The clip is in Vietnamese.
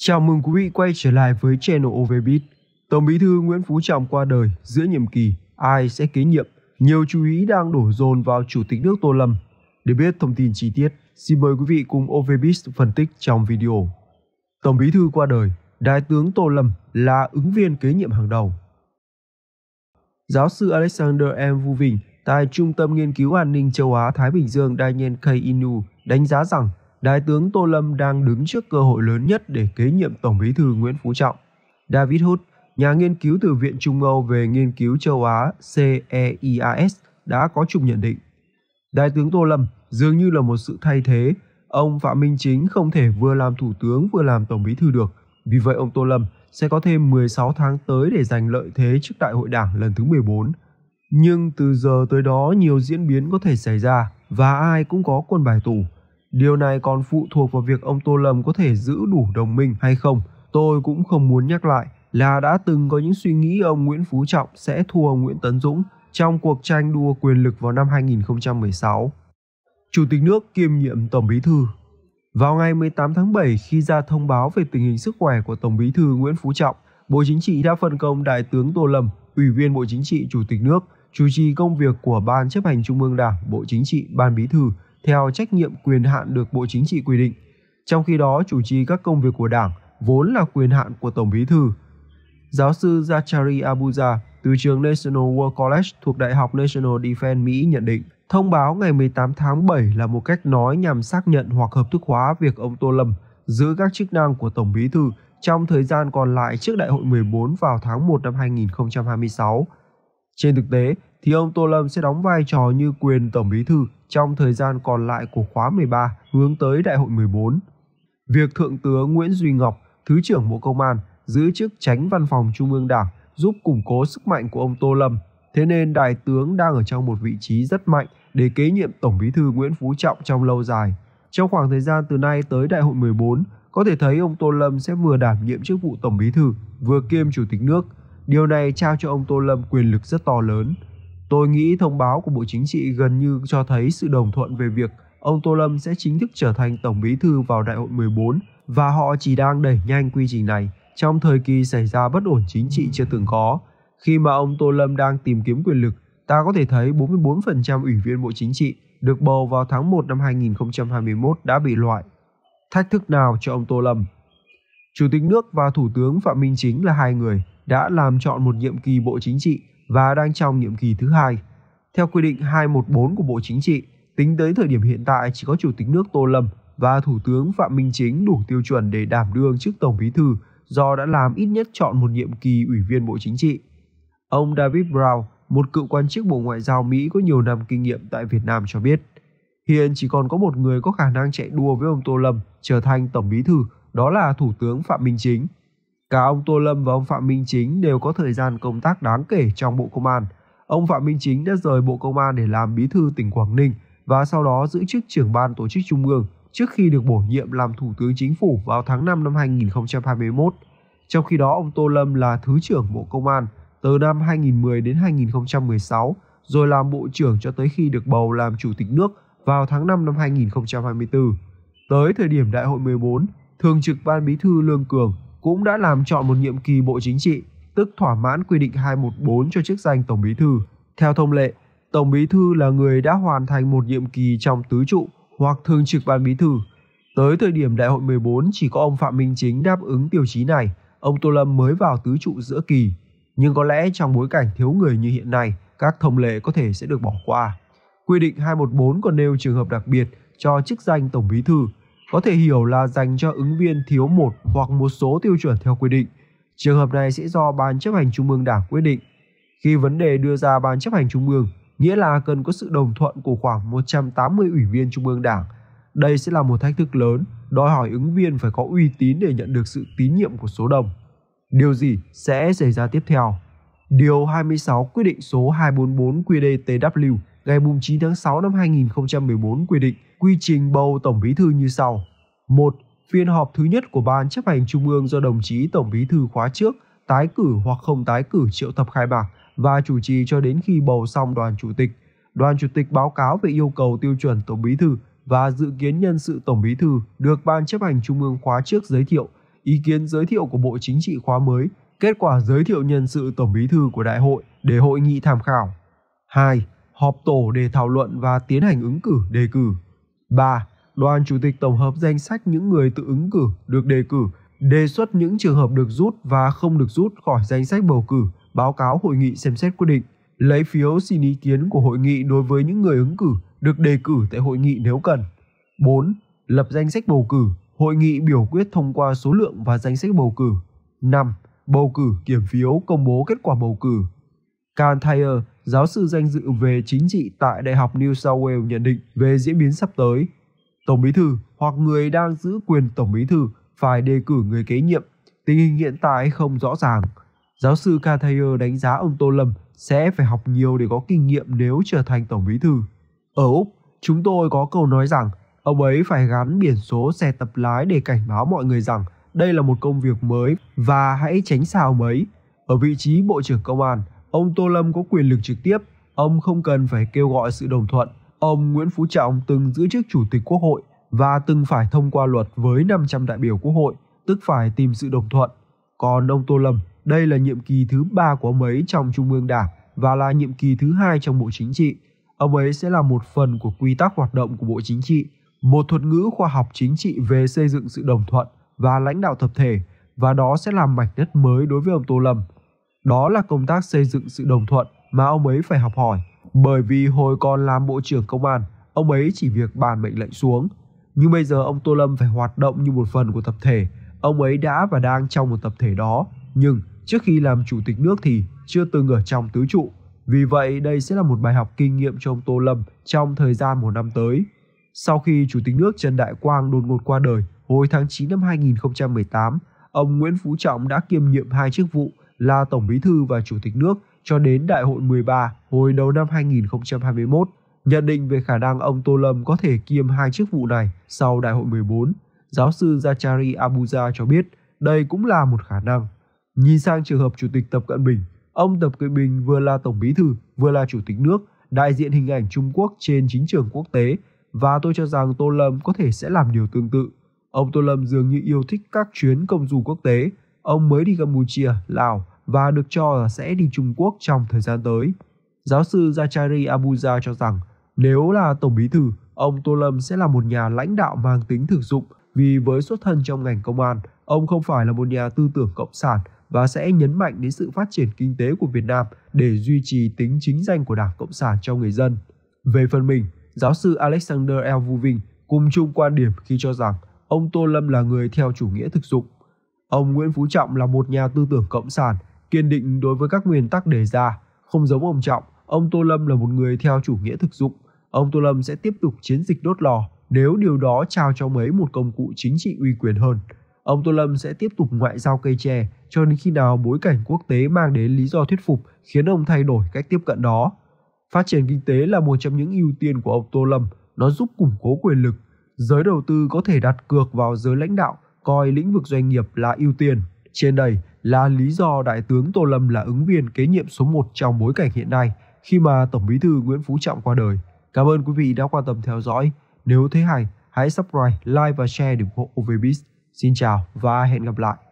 Chào mừng quý vị quay trở lại với channel OVBIT. Tổng bí thư Nguyễn Phú Trọng qua đời giữa nhiệm kỳ, ai sẽ kế nhiệm? Nhiều chú ý đang đổ dồn vào Chủ tịch nước Tô Lâm. Để biết thông tin chi tiết, xin mời quý vị cùng OVBIT phân tích trong video. Tổng bí thư qua đời, Đại tướng Tô Lâm là ứng viên kế nhiệm hàng đầu. Giáo sư Alexander M. Vu Vinh tại Trung tâm Nghiên cứu An ninh Châu Á-Thái Bình Dương Daniel K. Inu đánh giá rằng Đại tướng Tô Lâm đang đứng trước cơ hội lớn nhất để kế nhiệm Tổng bí thư Nguyễn Phú Trọng. David Hood, nhà nghiên cứu từ Viện Trung Âu về nghiên cứu châu Á CEIAS đã có chung nhận định. Đại tướng Tô Lâm dường như là một sự thay thế, ông Phạm Minh Chính không thể vừa làm thủ tướng vừa làm tổng bí thư được. Vì vậy ông Tô Lâm sẽ có thêm 16 tháng tới để giành lợi thế trước đại hội đảng lần thứ 14. Nhưng từ giờ tới đó nhiều diễn biến có thể xảy ra và ai cũng có quân bài tủ. Điều này còn phụ thuộc vào việc ông Tô Lâm có thể giữ đủ đồng minh hay không. Tôi cũng không muốn nhắc lại là đã từng có những suy nghĩ ông Nguyễn Phú Trọng sẽ thua ông Nguyễn Tấn Dũng trong cuộc tranh đua quyền lực vào năm 2016. Chủ tịch nước kiêm nhiệm Tổng Bí thư Vào ngày 18 tháng 7 khi ra thông báo về tình hình sức khỏe của Tổng Bí thư Nguyễn Phú Trọng, Bộ Chính trị đã phân công Đại tướng Tô Lâm, Ủy viên Bộ Chính trị Chủ tịch nước, chủ trì công việc của Ban chấp hành Trung ương Đảng, Bộ Chính trị, Ban Bí thư, theo trách nhiệm quyền hạn được Bộ Chính trị quy định. Trong khi đó, chủ trì các công việc của Đảng vốn là quyền hạn của Tổng Bí thư. Giáo sư Zachary Abuja từ trường National War College thuộc Đại học National Defense Mỹ nhận định, thông báo ngày 18 tháng 7 là một cách nói nhằm xác nhận hoặc hợp thức hóa việc ông Tô Lâm giữ các chức năng của Tổng Bí thư trong thời gian còn lại trước Đại hội 14 vào tháng 1 năm 2026 trên thực tế thì ông Tô Lâm sẽ đóng vai trò như quyền tổng bí thư trong thời gian còn lại của khóa 13 hướng tới đại hội 14. Việc Thượng tướng Nguyễn Duy Ngọc, Thứ trưởng Bộ Công an, giữ chức tránh văn phòng Trung ương Đảng giúp củng cố sức mạnh của ông Tô Lâm. Thế nên Đại tướng đang ở trong một vị trí rất mạnh để kế nhiệm Tổng bí thư Nguyễn Phú Trọng trong lâu dài. Trong khoảng thời gian từ nay tới đại hội 14, có thể thấy ông Tô Lâm sẽ vừa đảm nhiệm chức vụ Tổng bí thư, vừa kiêm Chủ tịch nước – Điều này trao cho ông Tô Lâm quyền lực rất to lớn. Tôi nghĩ thông báo của Bộ Chính trị gần như cho thấy sự đồng thuận về việc ông Tô Lâm sẽ chính thức trở thành Tổng Bí thư vào Đại hội 14 và họ chỉ đang đẩy nhanh quy trình này trong thời kỳ xảy ra bất ổn chính trị chưa từng có. Khi mà ông Tô Lâm đang tìm kiếm quyền lực, ta có thể thấy 44% ủy viên Bộ Chính trị được bầu vào tháng 1 năm 2021 đã bị loại. Thách thức nào cho ông Tô Lâm? Chủ tịch nước và Thủ tướng Phạm Minh Chính là hai người đã làm chọn một nhiệm kỳ Bộ Chính trị và đang trong nhiệm kỳ thứ hai. Theo quy định 214 của Bộ Chính trị, tính tới thời điểm hiện tại chỉ có Chủ tịch nước Tô Lâm và Thủ tướng Phạm Minh Chính đủ tiêu chuẩn để đảm đương chức Tổng Bí thư do đã làm ít nhất chọn một nhiệm kỳ ủy viên Bộ Chính trị. Ông David Brown, một cựu quan chức Bộ Ngoại giao Mỹ có nhiều năm kinh nghiệm tại Việt Nam cho biết, hiện chỉ còn có một người có khả năng chạy đua với ông Tô Lâm trở thành Tổng Bí thư, đó là Thủ tướng Phạm Minh Chính – Cả ông Tô Lâm và ông Phạm Minh Chính đều có thời gian công tác đáng kể trong Bộ Công an. Ông Phạm Minh Chính đã rời Bộ Công an để làm bí thư tỉnh Quảng Ninh và sau đó giữ chức trưởng ban tổ chức trung ương trước khi được bổ nhiệm làm Thủ tướng Chính phủ vào tháng 5 năm 2021. Trong khi đó, ông Tô Lâm là Thứ trưởng Bộ Công an từ năm 2010 đến 2016, rồi làm Bộ trưởng cho tới khi được bầu làm Chủ tịch nước vào tháng 5 năm 2024. Tới thời điểm Đại hội 14, Thường trực Ban Bí thư Lương Cường cũng đã làm chọn một nhiệm kỳ Bộ Chính trị, tức thỏa mãn quy định 214 cho chức danh Tổng Bí thư. Theo thông lệ, Tổng Bí thư là người đã hoàn thành một nhiệm kỳ trong tứ trụ hoặc thường trực ban bí thư. Tới thời điểm đại hội 14 chỉ có ông Phạm Minh Chính đáp ứng tiêu chí này, ông Tô Lâm mới vào tứ trụ giữa kỳ. Nhưng có lẽ trong bối cảnh thiếu người như hiện nay, các thông lệ có thể sẽ được bỏ qua. Quy định 214 còn nêu trường hợp đặc biệt cho chức danh Tổng Bí thư có thể hiểu là dành cho ứng viên thiếu một hoặc một số tiêu chuẩn theo quy định. Trường hợp này sẽ do Ban chấp hành Trung ương Đảng quyết định. Khi vấn đề đưa ra Ban chấp hành Trung ương, nghĩa là cần có sự đồng thuận của khoảng 180 ủy viên Trung ương Đảng. Đây sẽ là một thách thức lớn, đòi hỏi ứng viên phải có uy tín để nhận được sự tín nhiệm của số đông. Điều gì sẽ xảy ra tiếp theo? Điều 26 quyết định số 244 QDTW ngày 9 tháng 6 năm 2014 quy định quy trình bầu Tổng Bí thư như sau. 1. Phiên họp thứ nhất của Ban chấp hành Trung ương do đồng chí Tổng Bí thư khóa trước tái cử hoặc không tái cử triệu tập khai mạc và chủ trì cho đến khi bầu xong đoàn chủ tịch. Đoàn chủ tịch báo cáo về yêu cầu tiêu chuẩn Tổng Bí thư và dự kiến nhân sự Tổng Bí thư được Ban chấp hành Trung ương khóa trước giới thiệu, ý kiến giới thiệu của Bộ Chính trị khóa mới, kết quả giới thiệu nhân sự Tổng Bí thư của Đại hội để hội nghị tham khảo. 2 họp tổ để thảo luận và tiến hành ứng cử đề cử. 3. Đoàn chủ tịch tổng hợp danh sách những người tự ứng cử được đề cử, đề xuất những trường hợp được rút và không được rút khỏi danh sách bầu cử, báo cáo hội nghị xem xét quyết định, lấy phiếu xin ý kiến của hội nghị đối với những người ứng cử được đề cử tại hội nghị nếu cần. 4. Lập danh sách bầu cử, hội nghị biểu quyết thông qua số lượng và danh sách bầu cử. 5. Bầu cử kiểm phiếu công bố kết quả bầu cử. Can Thayer giáo sư danh dự về chính trị tại Đại học New South Wales nhận định về diễn biến sắp tới. Tổng bí thư hoặc người đang giữ quyền tổng bí thư phải đề cử người kế nhiệm. Tình hình hiện tại không rõ ràng. Giáo sư Cathayer đánh giá ông Tô Lâm sẽ phải học nhiều để có kinh nghiệm nếu trở thành tổng bí thư. Ở Úc, chúng tôi có câu nói rằng ông ấy phải gắn biển số xe tập lái để cảnh báo mọi người rằng đây là một công việc mới và hãy tránh xa ông ấy. Ở vị trí Bộ trưởng Công an, Ông Tô Lâm có quyền lực trực tiếp, ông không cần phải kêu gọi sự đồng thuận. Ông Nguyễn Phú Trọng từng giữ chức Chủ tịch Quốc hội và từng phải thông qua luật với 500 đại biểu Quốc hội, tức phải tìm sự đồng thuận. Còn ông Tô Lâm, đây là nhiệm kỳ thứ ba của ông ấy trong Trung ương Đảng và là nhiệm kỳ thứ hai trong Bộ Chính trị. Ông ấy sẽ là một phần của quy tắc hoạt động của Bộ Chính trị, một thuật ngữ khoa học chính trị về xây dựng sự đồng thuận và lãnh đạo tập thể, và đó sẽ là mảnh đất mới đối với ông Tô Lâm – đó là công tác xây dựng sự đồng thuận mà ông ấy phải học hỏi. Bởi vì hồi còn làm Bộ trưởng Công an, ông ấy chỉ việc bàn mệnh lệnh xuống. Nhưng bây giờ ông Tô Lâm phải hoạt động như một phần của tập thể. Ông ấy đã và đang trong một tập thể đó. Nhưng trước khi làm chủ tịch nước thì chưa từng ở trong tứ trụ. Vì vậy, đây sẽ là một bài học kinh nghiệm cho ông Tô Lâm trong thời gian một năm tới. Sau khi Chủ tịch nước Trần Đại Quang đột ngột qua đời hồi tháng 9 năm 2018, ông Nguyễn Phú Trọng đã kiêm nhiệm hai chức vụ là Tổng Bí thư và Chủ tịch nước cho đến Đại hội 13 hồi đầu năm 2021, nhận định về khả năng ông Tô Lâm có thể kiêm hai chức vụ này sau Đại hội 14. Giáo sư Zachary Abuja cho biết đây cũng là một khả năng. Nhìn sang trường hợp Chủ tịch Tập Cận Bình, ông Tập Cận Bình vừa là Tổng Bí thư, vừa là Chủ tịch nước, đại diện hình ảnh Trung Quốc trên chính trường quốc tế và tôi cho rằng Tô Lâm có thể sẽ làm điều tương tự. Ông Tô Lâm dường như yêu thích các chuyến công du quốc tế, ông mới đi Campuchia, Lào và được cho là sẽ đi Trung Quốc trong thời gian tới. Giáo sư Zachary Abuja cho rằng nếu là Tổng Bí thư, ông Tô Lâm sẽ là một nhà lãnh đạo mang tính thực dụng vì với xuất thân trong ngành công an, ông không phải là một nhà tư tưởng cộng sản và sẽ nhấn mạnh đến sự phát triển kinh tế của Việt Nam để duy trì tính chính danh của Đảng Cộng sản cho người dân. Về phần mình, giáo sư Alexander L. Vuving cùng chung quan điểm khi cho rằng ông Tô Lâm là người theo chủ nghĩa thực dụng Ông Nguyễn Phú Trọng là một nhà tư tưởng cộng sản, kiên định đối với các nguyên tắc đề ra. Không giống ông Trọng, ông Tô Lâm là một người theo chủ nghĩa thực dụng. Ông Tô Lâm sẽ tiếp tục chiến dịch đốt lò nếu điều đó trao cho mấy một công cụ chính trị uy quyền hơn. Ông Tô Lâm sẽ tiếp tục ngoại giao cây tre cho đến khi nào bối cảnh quốc tế mang đến lý do thuyết phục khiến ông thay đổi cách tiếp cận đó. Phát triển kinh tế là một trong những ưu tiên của ông Tô Lâm, nó giúp củng cố quyền lực. Giới đầu tư có thể đặt cược vào giới lãnh đạo coi lĩnh vực doanh nghiệp là ưu tiên. Trên đây là lý do Đại tướng Tô Lâm là ứng viên kế nhiệm số 1 trong bối cảnh hiện nay khi mà Tổng Bí thư Nguyễn Phú Trọng qua đời. Cảm ơn quý vị đã quan tâm theo dõi. Nếu thấy hay, hãy subscribe, like và share để ủng hộ Ovbiz. Xin chào và hẹn gặp lại.